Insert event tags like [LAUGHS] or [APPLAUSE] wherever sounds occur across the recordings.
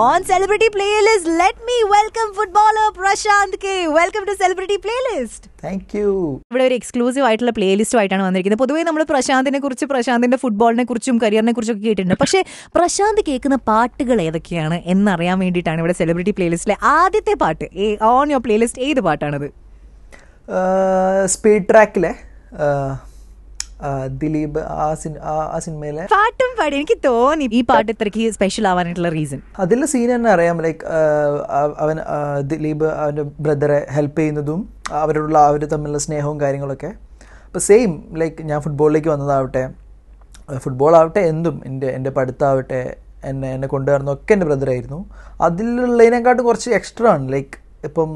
On Celebrity Playlist, let me welcome footballer Prashant K. Welcome to Celebrity Playlist. Thank you ഇവിടെ ഒരു exclusive ആയിട്ടുള്ള പ്ലേലിസ്റ്റും ആയിട്ടാണ് വന്നിരിക്കുന്നത് പൊതുവേ നമ്മൾ പ്രശാന്തിനെ കുറിച്ച് പ്രശാന്തിന്റെ ഫുട്ബോളിനെ കുറിച്ചും കരിയറിനെ കുറിച്ചും ഒക്കെ കേട്ടിട്ടുണ്ട് പക്ഷേ പ്രശാന്ത് കേൾക്കുന്ന പാട്ടുകൾ ഏതൊക്കെയാണ് എന്നറിയാൻ വേണ്ടിയിട്ടാണ് ഇവിടെ സെലിബ്രിറ്റി പ്ലേലിസ്റ്റിലെ ആദ്യത്തെ പാട്ട് ഓൺ യുവർ പ്ലേലിസ്റ്റ് ഏത് പാട്ടാണത് സ്പീഡ് uh, ട്രാക്കിലെ ദിലീപ് ആ സിനിമയിലെ പാട്ടും പാടി എനിക്ക് തോന്നി ഈ പാട്ട് ഇത്രയ്ക്ക് സ്പെഷ്യൽ ആവാനായിട്ടുള്ള റീസൺ അതിലെ സീൻ തന്നെ അറിയാം ലൈക്ക് അവൻ ദിലീപ് അവൻ്റെ ബ്രദറെ ഹെൽപ്പ് ചെയ്യുന്നതും അവരോടുള്ള അവർ തമ്മിലുള്ള സ്നേഹവും കാര്യങ്ങളൊക്കെ അപ്പോൾ സെയിം ലൈക്ക് ഞാൻ ഫുട്ബോളിലേക്ക് വന്നതാവട്ടെ ഫുട്ബോൾ ആവട്ടെ എന്തും എൻ്റെ എൻ്റെ പഠിത്തമാവട്ടെ എന്നെ എന്നെ കൊണ്ടുവരുന്നതൊക്കെ എൻ്റെ ബ്രദറായിരുന്നു അതിലുള്ളതിനെക്കാട്ടും കുറച്ച് എക്സ്ട്രാ ആണ് ലൈക്ക് ഇപ്പം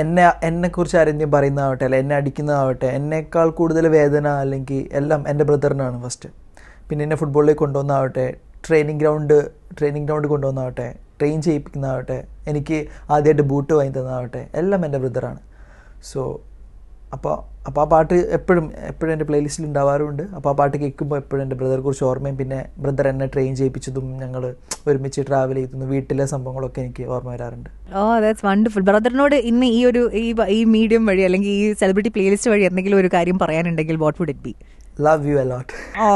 എന്നെ എന്നെക്കുറിച്ച് ആരെങ്കിലും പറയുന്നതാവട്ടെ അല്ലെ എന്നെ അടിക്കുന്നതാവട്ടെ എന്നേക്കാൾ കൂടുതൽ വേദന അല്ലെങ്കിൽ എല്ലാം എൻ്റെ ബ്രദറിനാണ് ഫസ്റ്റ് പിന്നെ എന്നെ ഫുട്ബോളിലേക്ക് കൊണ്ടുവന്നാവട്ടെ ട്രെയിനിങ് ഗ്രൗണ്ട് ട്രെയിനിങ് ഗ്രൗണ്ട് കൊണ്ടുവന്നാവട്ടെ ട്രെയിൻ ചെയ്യിപ്പിക്കുന്നതാവട്ടെ എനിക്ക് ആദ്യമായിട്ട് ബൂട്ട് വാങ്ങി തന്നതാവട്ടെ എല്ലാം എൻ്റെ ബ്രദറാണ് സോ അപ്പോൾ അപ്പോൾ ആ പാട്ട് എപ്പോഴും എപ്പോഴും എൻ്റെ പ്ലേലിസ്റ്റിൽ ഉണ്ടാവാറുണ്ട് അപ്പോൾ ആ പാട്ട് കേൾക്കുമ്പോൾ എപ്പോഴും എൻ്റെ കുറിച്ച് ഓർമ്മയും പിന്നെ ബ്രദർ എന്നെ ട്രെയിൻ ചെയ്യിപ്പിച്ചതും ഞങ്ങൾ ഒരുമിച്ച് ട്രാവൽ ചെയ്തതും വീട്ടിലെ സംഭവങ്ങളൊക്കെ എനിക്ക് ഓർമ്മ വരാറുണ്ട് ഓ ദാറ്റ്സ് വണ്ടർഫുൾ ബ്രദറിനോട് ഇന്ന് ഈ ഒരു ഈ ഈ മീഡിയം വഴി അല്ലെങ്കിൽ ഈ സെലിബ്രിറ്റി പ്ലേലിസ്റ്റ് വഴി എന്തെങ്കിലും ഒരു കാര്യം പറയാനുണ്ടെങ്കിൽ what would it be love you a lot oh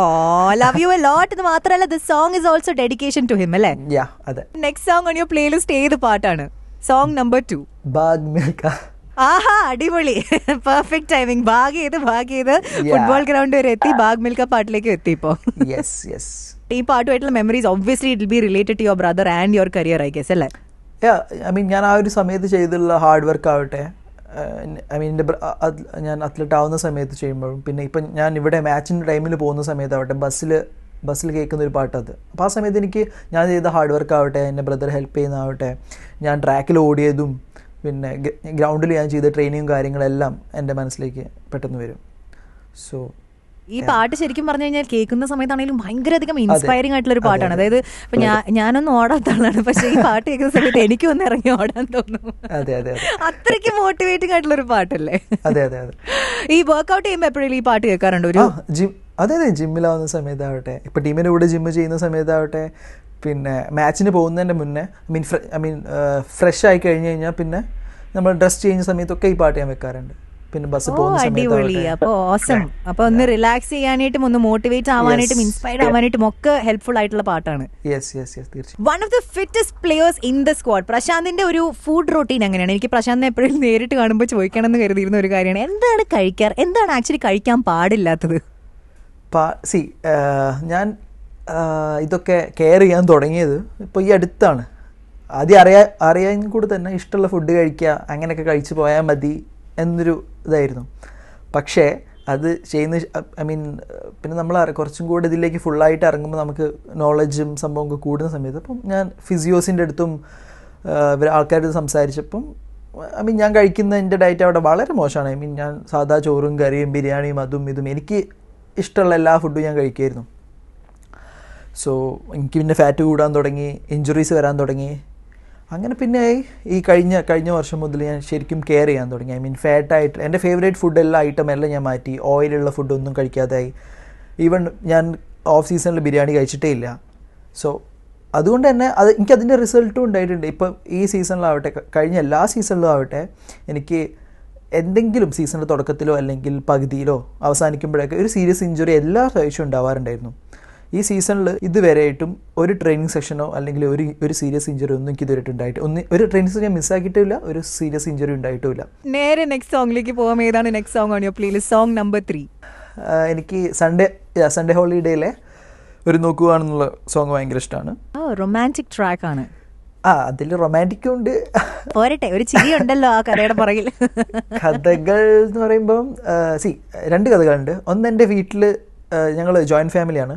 love you a lot എന്ന് മാത്രമല്ല the song is also dedication to him അല്ലേ യാ അതെ next song on your playlist ഏത് പാട്ടാണ് song number two Bhaag Milkha ആഹാ അടിപൊളി പെർഫെക്റ്റ് ടൈമിംഗ് ഭാഗ് ചെയ്ത് ഭാഗ് ചെയ്ത് ഫുട്ബോൾ ഗ്രൗണ്ട് വരെ എത്തി ബാഗ് ah. മിൽക്ക പാട്ടിലേക്ക് എത്തി ഇപ്പോൾ യെസ് യെസ് ഈ പാട്ടുമായിട്ടുള്ള memories obviously it be related to your brother and your career I guess അല്ലേ ഐ മീൻ ഞാൻ ആ ഒരു സമയത്ത് ചെയ്തിട്ടുള്ള ഹാർഡ് വർക്ക് ആവട്ടെ ഐ uh, മീൻ എൻ്റെ ഞാൻ അത്ലറ്റ് ആവുന്ന സമയത്ത് ചെയ്യുമ്പോഴും പിന്നെ ഇപ്പം ഞാൻ ഇവിടെ മാച്ചിൻ്റെ ടൈമിൽ പോകുന്ന സമയത്താവട്ടെ ബസ്സിൽ ബസ്സിൽ കേൾക്കുന്ന ഒരു പാട്ടത് അപ്പോൾ ആ സമയത്ത് എനിക്ക് ഞാൻ ചെയ്ത ഹാർഡ് വർക്ക് ആവട്ടെ എൻ്റെ ബ്രദർ ഹെൽപ്പ് ചെയ്യുന്നതാവട്ടെ ഞാൻ ട്രാക്കിൽ ഓടിയതും പിന്നെ ഗ്രൗണ്ടിൽ ഞാൻ ചെയ്ത ട്രെയിനിങ്ങും കാര്യങ്ങളെല്ലാം എൻ്റെ മനസ്സിലേക്ക് പെട്ടെന്ന് വരും സോ ഈ പാട്ട് ശരിക്കും പറഞ്ഞു കഴിഞ്ഞാൽ കേൾക്കുന്ന സമയത്താണെങ്കിലും ഭയങ്കരധികം ഇൻസ്പയറിംഗ് ആയിട്ടുള്ള ഒരു പാട്ടാണ് അതായത് ഞാൻ ഞാനൊന്നും ഓടാത്ത ആളാണ് പക്ഷെ ഈ പാട്ട് കേൾക്കുന്ന സമയത്ത് എനിക്ക് ഒന്ന് ഇറങ്ങി ഓടാൻ തോന്നുന്നു അത്രയ്ക്ക് മോട്ടിവേറ്റിംഗ് ആയിട്ടുള്ള ഒരു പാട്ടല്ലേ അതെ അതെ അതെ ഈ വർക്ക്ഔട്ട് ചെയ്യുമ്പോൾ എപ്പോഴും ഈ പാട്ട് കേൾക്കാറുണ്ട് ഒരു അതെ അതെ ജിമ്മിലാവുന്ന സമയത്താവട്ടെ ഇപ്പൊ ടീമിന്റെ കൂടെ ജിമ്മ് ചെയ്യുന്ന സമയത്താവട്ടെ പിന്നെ മാച്ചിന് പോകുന്നതിൻ്റെ മുന്നേ I mean I mean fresh ആയി കഴിഞ്ഞ് കഴിഞ്ഞാൽ പിന്നെ നമ്മൾ ഡ്രസ് ചെയ്യുന്ന സമയത്തൊക്കെ ഈ പാട്ട് ഞാൻ വെക്കാറുണ്ട് പിന്നെ ബസ് പോകുന്ന അടിപൊളി ഓസം ഒന്ന് റിലാക്സ് ചെയ്യാനായിട്ടും ഒന്ന് മോട്ടിവേറ്റ് ആവാനായിട്ടും ഇൻസ്പയർഡ് ആവാനായിട്ടും ഒക്കെ ഹെൽപ്ഫുൾ ആയിട്ടുള്ള പാട്ടാണ് yes yes yes one of the fittest players in the squad പ്രശാന്തിന്റെ ഒരു ഫുഡ് റൊട്ടീൻ അങ്ങനെയാണ് എനിക്ക് പ്രശാന്തിനെ എപ്പോഴും നേരിട്ട് കാണുമ്പോൾ ചോദിക്കണം എന്ന് കരുതിയിരുന്ന ഒരു കാര്യമാണ് എന്താണ് കഴിക്കാറ് എന്താണ് ആക്ച്വലി കഴിക്കാൻ പാടില്ലാത്തത് സി ഞാൻ ഇതൊക്കെ കെയർ ചെയ്യാൻ തുടങ്ങിയത് ഇപ്പോൾ ഈ അടുത്താണ് ആദ്യം അറിയാ അറിയാൻ കൂടി തന്നെ ഇഷ്ടമുള്ള ഫുഡ് കഴിക്കുക അങ്ങനെയൊക്കെ കഴിച്ചു പോയാൽ മതി എന്നൊരു ഇതായിരുന്നു പക്ഷേ അത് ചെയ്യുന്ന ഐ മീൻ പിന്നെ നമ്മൾ കുറച്ചും കൂടി ഇതിലേക്ക് ഫുള്ളായിട്ട് ഇറങ്ങുമ്പോൾ നമുക്ക് നോളജും സംഭവമൊക്കെ കൂടുന്ന സമയത്ത് അപ്പം ഞാൻ ഫിസിയോസിൻ്റെ അടുത്തും ആൾക്കാരുടെ സംസാരിച്ചപ്പം ഐ മീൻ ഞാൻ കഴിക്കുന്ന എൻ്റെ ഡയറ്റ് അവിടെ വളരെ മോശമാണ് ഐ മീൻ ഞാൻ സാധാ ചോറും കറിയും ബിരിയാണിയും അതും ഇതും എനിക്ക് ഇഷ്ടമുള്ള എല്ലാ ഫുഡും ഞാൻ കഴിക്കുമായിരുന്നു സോ എനിക്ക് പിന്നെ ഫാറ്റ് കൂടാൻ തുടങ്ങി ഇഞ്ചുറീസ് വരാൻ തുടങ്ങി അങ്ങനെ പിന്നെ ഈ കഴിഞ്ഞ കഴിഞ്ഞ വർഷം മുതൽ ഞാൻ ശരിക്കും കെയർ ചെയ്യാൻ തുടങ്ങി ഐ മീൻ ഫാറ്റായിട്ട് എൻ്റെ ഫേവറേറ്റ് ഫുഡ് എല്ലാ ഐറ്റം എല്ലാം ഞാൻ മാറ്റി ഓയിലുള്ള ഫുഡൊന്നും കഴിക്കാതെയായി ഈവൺ ഞാൻ ഓഫ് സീസണിൽ ബിരിയാണി കഴിച്ചിട്ടേ ഇല്ല സോ അതുകൊണ്ട് തന്നെ അത് എനിക്ക് അതിൻ്റെ റിസൾട്ടും ഉണ്ടായിട്ടുണ്ട് ഇപ്പം ഈ സീസണിലാവട്ടെ കഴിഞ്ഞ എല്ലാ സീസണിലും ആവട്ടെ എനിക്ക് എന്തെങ്കിലും സീസണിൻ്റെ തുടക്കത്തിലോ അല്ലെങ്കിൽ പകുതിയിലോ അവസാനിക്കുമ്പോഴൊക്കെ ഒരു സീരിയസ് ഇഞ്ചുറി എല്ലാ പ്രാവശ്യവും ഉണ്ടാവാറുണ്ടായിരുന്നു ഈ സീസണിൽ ഇതുവരെയായിട്ടും ഒരു ട്രെയിനിങ് സെഷനോ അല്ലെങ്കിൽ ഒരു ഒരു സീരിയസ് ഇഞ്ചറി ഒന്നും എനിക്ക് ഇതുവരെ ഉണ്ടായിട്ട് ഒന്ന് ഒരു ട്രെയിനിങ് സെഷൻ ആക്കിയിട്ടില്ല ഒരു സീരിയസ് ഇഞ്ചറി ഉണ്ടായിട്ടില്ല നേരെ നെക്സ്റ്റ് സോങ്ങിലേക്ക് പോകാൻ ഏതാണ് നെക്സ്റ്റ് സോങ് ആണോ പ്ലീസ് സോങ് നമ്പർ ത്രീ എനിക്ക് സൺഡേ സൺഡേ ഹോളിഡേയിലെ ഒരു നോക്കുകയാണെന്നുള്ള സോങ് ഭയങ്കര ഇഷ്ടമാണ് റൊമാൻറ്റിക് ട്രാക്ക് ആണ് ആ അതിൽ റൊമാൻറ്റിക് ഉണ്ട് പോരട്ടെ ഒരു ചിരി ഉണ്ടല്ലോ ആ കഥയുടെ പുറകിൽ കഥകൾ എന്ന് പറയുമ്പം സി രണ്ട് കഥകളുണ്ട് ഒന്ന് എൻ്റെ വീട്ടിൽ ഞങ്ങൾ ജോയിൻറ്റ് ഫാമിലിയാണ്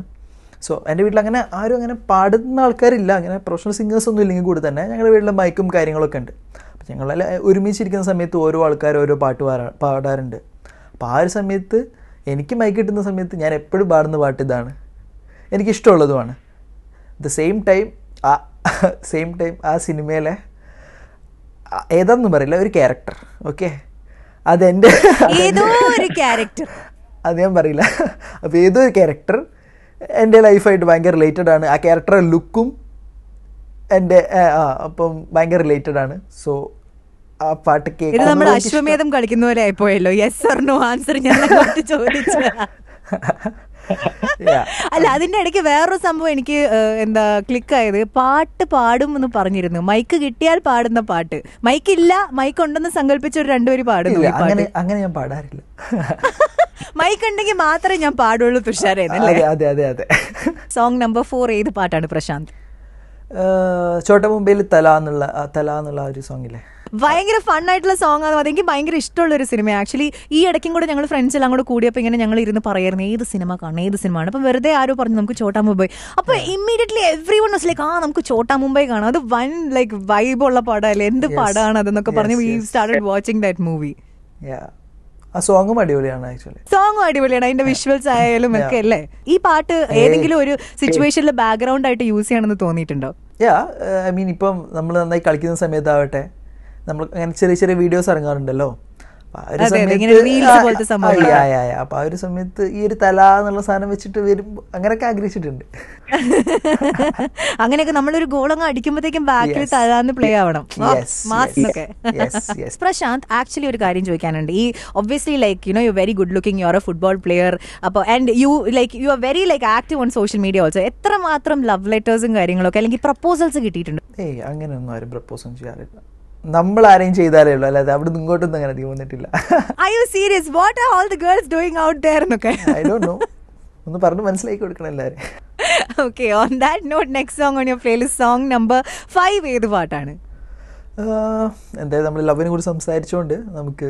സോ എൻ്റെ വീട്ടിൽ അങ്ങനെ ആരും അങ്ങനെ പാടുന്ന ആൾക്കാരില്ല അങ്ങനെ പ്രൊഫഷണൽ സിംഗേഴ്സ് ഒന്നും ഇല്ലെങ്കിൽ കൂടി തന്നെ ഞങ്ങളുടെ വീട്ടിലെ മൈക്കും കാര്യങ്ങളൊക്കെ ഉണ്ട് അപ്പോൾ ഞങ്ങളെല്ലാം ഒരുമിച്ചിരിക്കുന്ന സമയത്ത് ഓരോ ആൾക്കാർ ഓരോ പാട്ട് പാടാറുണ്ട് അപ്പോൾ ആ ഒരു സമയത്ത് എനിക്ക് മൈക്ക് കിട്ടുന്ന സമയത്ത് ഞാൻ എപ്പോഴും പാടുന്ന പാട്ട് ഇതാണ് എനിക്കിഷ്ടമുള്ളതുമാണ് ദ സെയിം ടൈം ആ സെയിം ടൈം ആ സിനിമയിലെ ഏതാന്നും പറയില്ല ഒരു ക്യാരക്ടർ ഓക്കെ അതെൻ്റെ ഏതോ ഒരു ക്യാരക്ടർ അത് ഞാൻ പറയില്ല അപ്പോൾ ഏതോ ഒരു ക്യാരക്ടർ എൻ്റെ ലൈഫായിട്ട് ഭയങ്കര റിലേറ്റഡ് ആണ് ആ ക്യാരക്ടറെ ലുക്കും എൻ്റെ ആ അപ്പം ഭയങ്കര റിലേറ്റഡ് ആണ് സോ ആ പാട്ട് നമ്മൾ അശ്വമേധം കളിക്കുന്ന പോലെ ആയിപ്പോയല്ലോ യെസ് ആൻസർ ഞാൻ ചോദിച്ചു [LAUGHS] അല്ല അതിന്റെ ഇടയ്ക്ക് വേറൊരു സംഭവം എനിക്ക് എന്താ ക്ലിക്ക് ആയത് പാട്ട് പാടും എന്ന് പറഞ്ഞിരുന്നു മൈക്ക് കിട്ടിയാൽ പാടുന്ന പാട്ട് മൈക്ക് ഇല്ല മൈക്ക് ഉണ്ടെന്ന് സങ്കല്പിച്ച ഒരു രണ്ടുപേര് പാടുന്നു അങ്ങനെ ഞാൻ പാടാറില്ല മൈക്ക് ഉണ്ടെങ്കിൽ മാത്രമേ ഞാൻ പാടുള്ളൂ തുഷാരേ അതെ അതെ അതെ സോങ് നമ്പർ ഫോർ ഏത് പാട്ടാണ് പ്രശാന്ത് ചോട്ട മുംബൈയിൽ തല എന്നുള്ള തല എന്നുള്ള ഒരു സോങ്ങില്ലേ ഭയങ്കര ഫൺ ആയിട്ടുള്ള സോങ് ആണ് അതെനിക്ക് ഭയങ്കര ഇഷ്ടമുള്ള ഒരു സിനിമ ആക്ച്വലി ഈ ഇടയ്ക്കും കൂടെ ഞങ്ങൾ ഫ്രണ്ട്സ് എല്ലാം കൂടെ കൂടിയപ്പോൾ ഇങ്ങനെ ഞങ്ങൾ ഇരുന്ന് പറയായിരുന്നു ഏത് സിനിമ കാണണം ഏത് സിനിമ ആണ് അപ്പം വെറുതെ ആരോ പറഞ്ഞു നമുക്ക് ചോട്ടാ മുംബൈ അപ്പോൾ immediately everyone was like ആ നമുക്ക് ചോട്ടാ മുംബൈ കാണാം അത് വൺ ലൈക്ക് വൈബ് വൈബുള്ള പടമല്ലേ എന്ത് പടമാണ് അതെന്നൊക്കെ പറഞ്ഞ് we started watching that movie ആ സോങ്ങും അടിപൊളിയാണ് ആക്ച്വലി സോങ്ങും അടിപൊളിയാണ് അതിന്റെ വിഷ്വൽസ് ആയാലും ഒക്കെ അല്ലേ ഈ പാട്ട് ഏതെങ്കിലും ഒരു സിറ്റുവേഷനിൽ ബാക്ക്ഗ്രൗണ്ട് ആയിട്ട് യൂസ് ചെയ്യണമെന്ന് തോന്നിയിട്ടുണ്ടോ യാ ഐ മീൻ ഇപ്പം നമ്മൾ നന്നായി കളിക്കുന്ന സമയത്താവട്ടെ നമ്മൾ അങ്ങനെ ചെറിയ ചെറിയ വീഡിയോസ് ഇറങ്ങാറുണ്ടല്ലോ അപ്പൊ ആ ഒരു സമയത്ത് ഈ ഒരു തല എന്നുള്ള സാധനം വെച്ചിട്ട് വരും അങ്ങനെയൊക്കെ ആഗ്രഹിച്ചിട്ടുണ്ട് [LAUGHS] അങ്ങനെയൊക്കെ നമ്മളൊരു ഗോൾ അങ്ങ് അടിക്കുമ്പോഴത്തേക്കും ബാക്കിൽ തലാന്ന് പ്ലേ ആവണം പ്രശാന്ത് ആക്ച്വലി ഒരു കാര്യം ചോദിക്കാനുണ്ട് ഈ obviously like you know you very good looking you are a football player അപ്പൊ and you like you are very like active on social media also എത്ര മാത്രം ലവ് ലെറ്റേഴ്സും കാര്യങ്ങളൊക്കെ അല്ലെങ്കിൽ പ്രപ്പോസൽസ് കിട്ടിയിട്ടുണ്ട് ഏയ് അങ്ങനെയൊന്നും ആരും പ്രപ്പോസും ചെയ്യാറില്ല നമ്മൾ ആരെയും ചെയ്താലേ ഉള്ളൂ അല്ലാതെ അവിടെ നിന്ന് ഇങ്ങോട്ടൊന്നും അങ്ങനെ അധികം വന്നിട്ടില്ല I you serious what are all the girls doing out there എന്നൊക്കെ ഐ ഡോണ്ട് നോ ഒന്ന് പറഞ്ഞു മനസ്സിലാക്കി കൊടുക്കണം എല്ലാവരും okay on that note next song on your playlist song number five ഏത് പാട്ടാണ് എന്തായാലും നമ്മൾ ലവിനെ കുറിച്ച് സംസാരിച്ചുകൊണ്ട് നമുക്ക്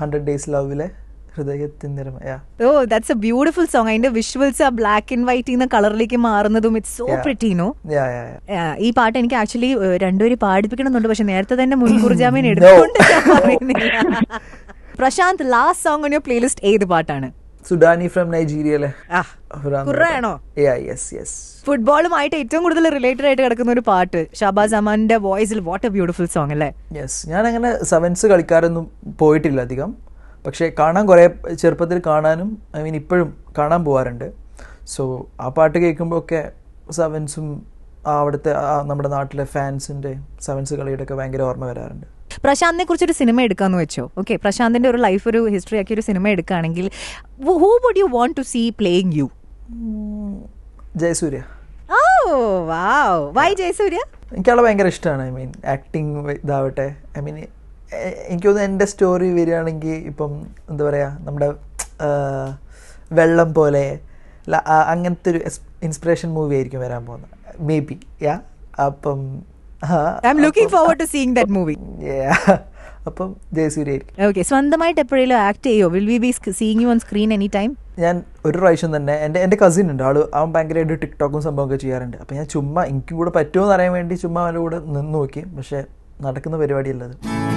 ഹൺഡ്രഡ് ഡേയ്സ് ലവിലെ ഹൃദയത്തിൻ നിറമ ഓ ദാറ്റ്സ് എ ബ്യൂട്ടിഫുൾ സോങ് അതിന്റെ വിഷ്വൽസ് ആ ബ്ലാക്ക് ആൻഡ് വൈറ്റ് എന്ന കളറിലേക്ക് മാറുന്നതും ഇറ്റ്സ് സോ പ്രിറ്റി നോ ഈ പാട്ട് എനിക്ക് ആക്ച്വലി രണ്ടുപേരും പാടിപ്പിക്കണമെന്നുണ്ട് പക്ഷെ നേരത്തെ തന്നെ മുൻകൂർ [LAUGHS] ജാമ്യം എടുത്തുകൊണ്ട് Prashanth last song on your playlist ഏത് പാട്ടാണ് സുഡാനി ഫ്രം നൈജീരിയ അല്ലേ ഫുട്ബോളുമായിട്ട് ഏറ്റവും കൂടുതൽ റിലേറ്റഡ് ആയിട്ട് കിടക്കുന്ന ഒരു പാട്ട് ഷാബാസ് അമാന്റെ വോയിസിൽ വാട്ട് എ ബ്യൂട്ടിഫുൾ സോങ് അല്ലേ യെസ് ഞാൻ അങ്ങനെ സെവൻസ് കളിക്കാരൊന്നും പോയിട്ടില്ല അധികം പക്ഷേ കാണാൻ കുറേ ചെറുപ്പത്തിൽ കാണാനും ഐ മീൻ ഇപ്പോഴും കാണാൻ പോകാറുണ്ട് സോ ആ പാട്ട് കേൾക്കുമ്പോഴൊക്കെ സെവൻസും ആ അവിടുത്തെ നമ്മുടെ നാട്ടിലെ ഫാൻസിൻ്റെ സെവൻസ് കളിയുടെയൊക്കെ ഭയങ്കര ഓർമ്മ വരാറുണ്ട് പ്രശാന്തിനെ കുറിച്ച് ഒരു സിനിമ എടുക്കാന്ന് വെച്ചോ ഓക്കെ പ്രശാന്തിന്റെ ഒരു ലൈഫ് ഒരു ഹിസ്റ്ററി ആക്കി ഒരു സിനിമ എടുക്കുകയാണെങ്കിൽ who would you want to see playing you Jayasurya oh wow why Jayasurya എനിക്കയാളെ ഭയങ്കര ഇഷ്ടമാണ് ഐ മീൻ ആക്ടിങ് ഇതാവട്ടെ ഐ മീൻ എനിക്ക് തോന്നുന്നു എൻ്റെ സ്റ്റോറി വരികയാണെങ്കിൽ ഇപ്പം എന്താ പറയുക നമ്മുടെ വെള്ളം പോലെ അങ്ങനത്തെ ഒരു ഇൻസ്പിറേഷൻ മൂവി ആയിരിക്കും വരാൻ പോകുന്നത് മേ ബി യാ അപ്പം സ്വന്തമായിട്ട് ആക്ട് ചെയ്യോ will be seeing you on screen ഞാൻ ഒരു പ്രാവശ്യം തന്നെ എൻ്റെ എൻ്റെ കസിൻ ഉണ്ട് ആള് അവൻ ഭയങ്കരമായിട്ട് ടിക്ടോക്കും സംഭവമൊക്കെ ചെയ്യാറുണ്ട് അപ്പൊ ഞാൻ ചുമ്മാ എനിക്കും കൂടെ പറ്റുമോ എന്ന് അറിയാൻ വേണ്ടി ചുമ്മാ അവൻ്റെ കൂടെ നിന്ന് നോക്കി പക്ഷേ നടക്കുന്ന പരിപാടിയല്ലത്